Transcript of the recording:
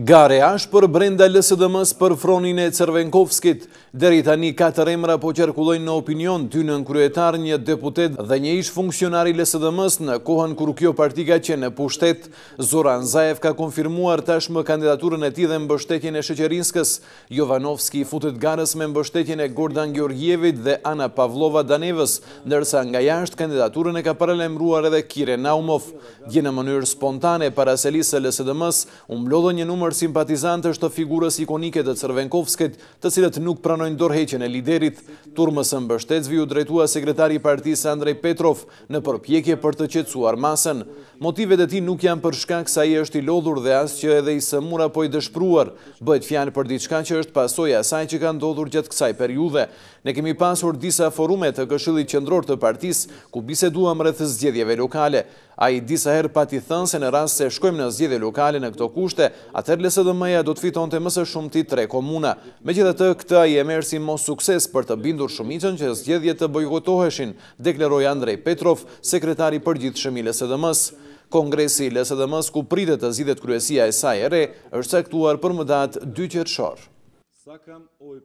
Gare është për brenda LSDM-s për fronin e Cervenkovskit, deri tani katër emra po qarkullojnë në opinion ty në nënkryetar një deputet dhe një ish funksionari LSDM-s në kohën kërë kjo partika që në pushtet, Zoran Zaev ka konfirmuar tashmë kandidaturën e ti dhe mbështetjen e Shqeqerinskës, Jovanovski futet garës me mbështetjen e Gordan Gjorgjevit dhe Ana Pavlova Danevës, nërsa nga jashtë kandidaturën e ka paralemruar edhe Kire Naumov, gjenë mënyrë spontane para selisë LSDM-s, umblodhë një numër Për simpatizant është të figurës ikonike të Cervenkovskët, të cilët nuk pranojnë dorheqen e liderit, turmës në bështetëzvi u drejtua sekretari partisë Andrej Petrov në përpjekje për të qetsuar masën. Motivet e ti nuk janë për shkak kësa i është i lodhur dhe asë që edhe i sëmura po i dëshpruar, bëjt fjanë për diçka që është pasoja saj që kanë dodhur gjatë kësaj periude. Ne kemi pasur disa forume të këshillit qëndror të partisë, ku biseduam rëthës gjedhjeve lokale. A i disa herë pati thënë se në rrasë se shkojmë në zgjidhe lokale në këto kushte, atër lese dhe mëja do të fiton të mëse shumë ti tre komuna. Me gjithë të këta i emerë si mos sukses për të bindur shumicën që zjedhje të bojkotoheshin, dekleroj Andrej Petrov, sekretari për gjithë shëmi lese dhe mësë. Kongresi lese dhe mësë ku pritet të zjedhet kryesia e sajere është sektuar për më datë dy qërëshorë.